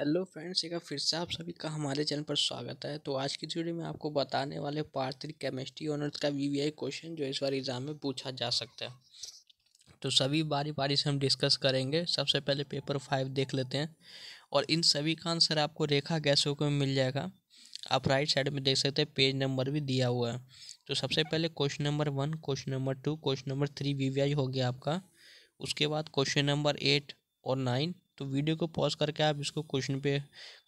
hello friends एक फिर से आप सभी का हमारे चैनल पर स्वागत है तो आज की वीडियो में आपको बताने वाले पार्ट थ्री केमिस्ट्री ऑनर्स का वीवीआई क्वेश्चन जो इस बार एग्ज़ाम में पूछा जा सकता है तो सभी बारी बारी से हम डिस्कस करेंगे सबसे पहले पेपर फाइव देख लेते हैं और इन सभी का आंसर आपको रेखा गैसों को मिल जाएगा आप राइट साइड में देख सकते हैं पेज नंबर भी दिया हुआ है तो सबसे पहले question number one question number two question number three V हो गया आपका उसके बाद क्वेश्चन नंबर एट और नाइन तो वीडियो को पॉज करके आप इसको क्वेश्चन पे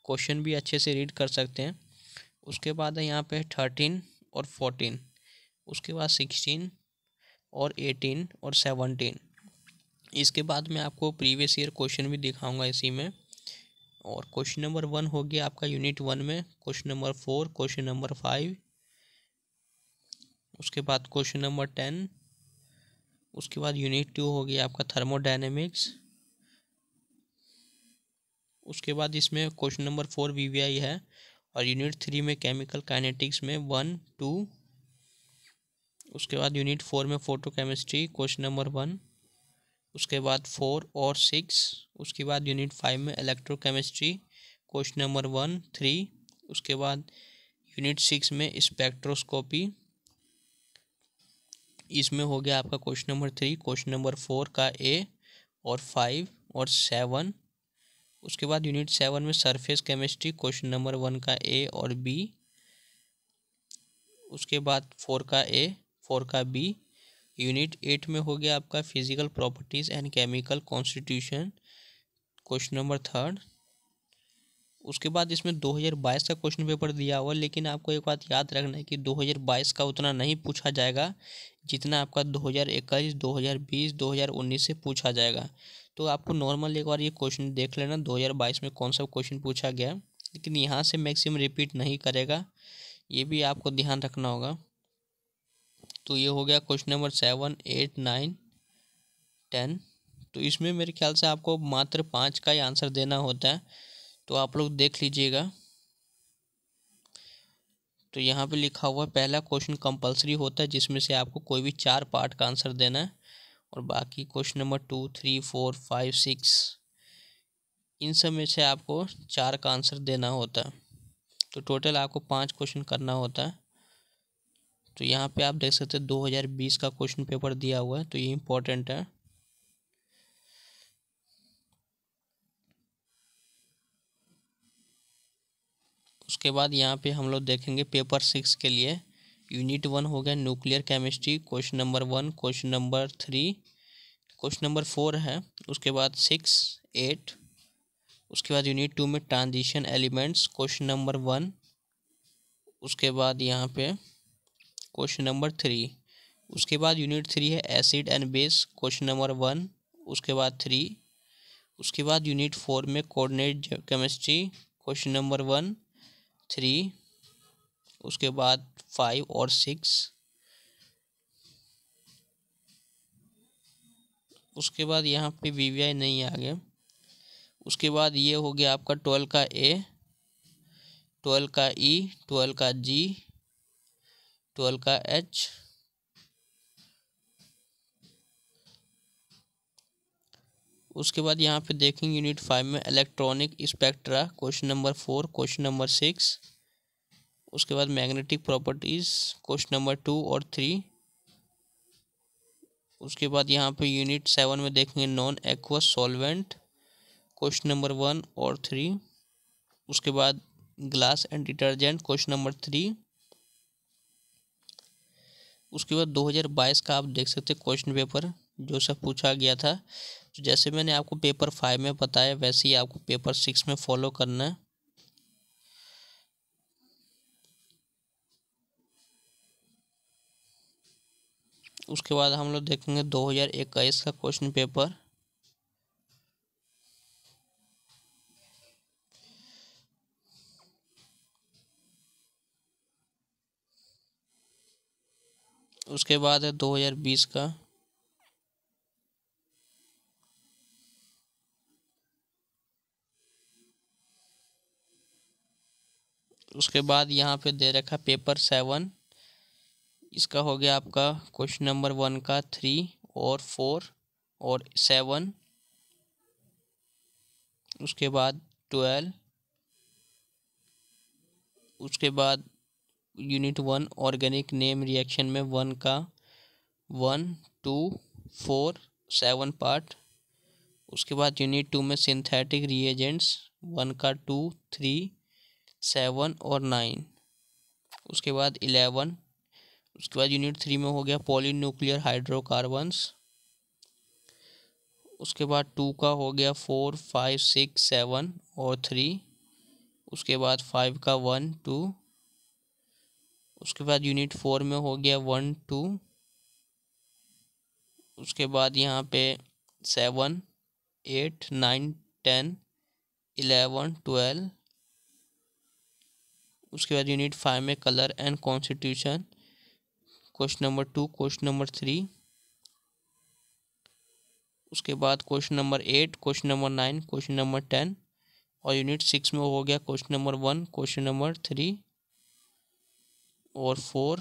क्वेश्चन भी अच्छे से रीड कर सकते हैं उसके बाद है यहाँ पे थर्टीन और फोर्टीन उसके बाद सिक्सटीन और एटीन और सेवनटीन इसके बाद मैं आपको प्रीवियस ईयर क्वेश्चन भी दिखाऊंगा इसी में और क्वेश्चन नंबर वन हो गया आपका यूनिट वन में question number four question number five उसके बाद क्वेश्चन नंबर टेन उसके बाद यूनिट टू हो गया आपका थर्मोडाइनमिक्स उसके बाद इसमें question number four V V I है और यूनिट थ्री में केमिकल काइनेटिक्स में वन टू उसके बाद यूनिट फोर में photo chemistry question number one उसके बाद फोर और सिक्स उसके बाद यूनिट फाइव में electro chemistry question number one three उसके बाद यूनिट सिक्स में स्पेक्ट्रोस्कोपी इसमें हो गया आपका question number three question number four का ए और फाइव और सेवन उसके बाद यूनिट सेवन में surface chemistry question number one का ए और बी उसके बाद फोर का ए फोर का बी यूनिट एट में हो गया आपका physical properties and chemical constitution question number third उसके बाद इसमें 2022 का क्वेश्चन पेपर दिया हुआ लेकिन आपको एक बात याद रखना है कि 2022 का उतना नहीं पूछा जाएगा जितना आपका 2021, 2020, 2019 से पूछा जाएगा तो आपको नॉर्मल एक बार ये क्वेश्चन देख लेना दो हज़ार बाईस में कौन सा क्वेश्चन पूछा गया लेकिन यहाँ से मैक्सिमम रिपीट नहीं करेगा ये भी आपको ध्यान रखना होगा तो ये हो गया question number seven eight nine ten तो इसमें मेरे ख्याल से आपको मात्र पाँच का ही आंसर देना होता है तो आप लोग देख लीजिएगा तो यहाँ पे लिखा हुआ पहला क्वेश्चन कंपलसरी होता है जिसमें से आपको कोई भी चार पार्ट का आंसर देना है और बाकी question number two three four five six इन सब में से आपको चार का आंसर देना होता है तो टोटल आपको पांच क्वेश्चन करना होता है तो यहाँ पे आप देख सकते हैं 2020 का क्वेश्चन पेपर दिया हुआ है तो ये इम्पोर्टेंट है उसके बाद यहाँ पे हम लोग देखेंगे पेपर सिक्स के लिए यूनिट वन हो गया nuclear chemistry question number one question number three question number four है उसके बाद सिक्स एट उसके बाद यूनिट टू में transition elements question number one उसके बाद यहाँ पे क्वेश्चन नंबर थ्री उसके बाद यूनिट थ्री है acid and base question number one उसके बाद थ्री उसके बाद यूनिट फोर में coordinate chemistry question number one three उसके बाद फाइव और सिक्स उसके बाद यहाँ पे वी वी आई नहीं आ गया उसके बाद ये हो गया आपका ट्वेल्व का ए ट्वेल्व का ई e, ट्वेल्व का जी ट्वेल्व का एच उसके बाद यहाँ पे देखेंगे यूनिट फाइव में electronic spectra question number four question number six उसके बाद magnetic properties question number two और थ्री उसके बाद यहाँ पे यूनिट सेवन में देखेंगे non aqueous solvent question number one और थ्री उसके बाद glass and detergent question number three उसके बाद 2022 का आप देख सकते हैं क्वेश्चन पेपर जो सब पूछा गया था तो जैसे मैंने आपको पेपर फाइव में बताया वैसे ही आपको पेपर सिक्स में फॉलो करना है उसके बाद हम लोग देखेंगे दो हज़ार इक्कीस का क्वेश्चन पेपर उसके बाद है दो हजार बीस का उसके बाद यहाँ पे दे रखा पेपर सेवन इसका हो गया आपका क्वेश्चन नंबर वन का थ्री और फोर और सेवन उसके बाद ट्वेल्व उसके बाद unit one organic name reaction में वन का one two four seven part उसके बाद यूनिट टू में सिंथेटिक रिएजेंट्स वन का टू थ्री सेवन और नाइन उसके बाद इलेवन उसके बाद यूनिट थ्री में हो गया पॉलीन्यूक्लियर हाइड्रोकार्बन्स उसके बाद टू का हो गया फोर फाइव सिक्स सेवन और थ्री उसके बाद फाइव का वन टू उसके बाद यूनिट फोर में हो गया वन टू उसके बाद यहाँ पे seven eight nine ten eleven twelve उसके बाद यूनिट फाइव में colour and constitution question number two question number three उसके बाद question number eight question number nine question number ten और यूनिट सिक्स में हो गया question number one question number three और फोर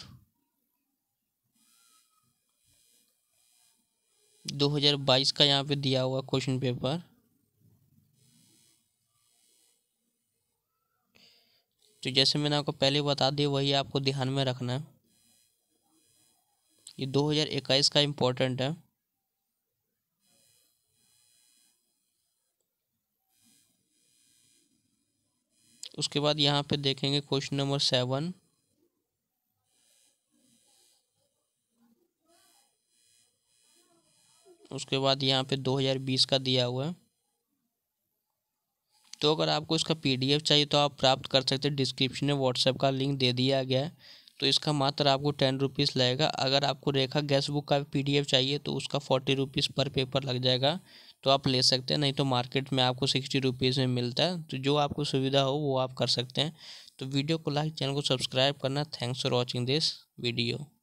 2022 का यहाँ पे दिया हुआ क्वेश्चन पेपर तो जैसे मैंने आपको पहले बता दिया वही आपको ध्यान में रखना है ये दो हज़ार इक्कीस का इम्पोर्टेंट है उसके बाद यहाँ पे देखेंगे क्वेश्चन नंबर सेवन उसके बाद यहाँ पे 2020 का दिया हुआ है तो अगर आपको इसका पीडीएफ चाहिए तो आप प्राप्त कर सकते हैं डिस्क्रिप्शन में व्हाट्सएप का लिंक दे दिया गया है तो इसका मात्र आपको टेन रुपीज़ लगेगा अगर आपको रेखा गैस बुक का पीडीएफ चाहिए तो उसका फोर्टी रुपीज़ पर पेपर लग जाएगा तो आप ले सकते हैं नहीं तो मार्केट में आपको सिक्सटी रुपीज़ में मिलता है तो जो आपको सुविधा हो वो आप कर सकते हैं तो वीडियो को लाइक चैनल को सब्सक्राइब करना thanks for watching this video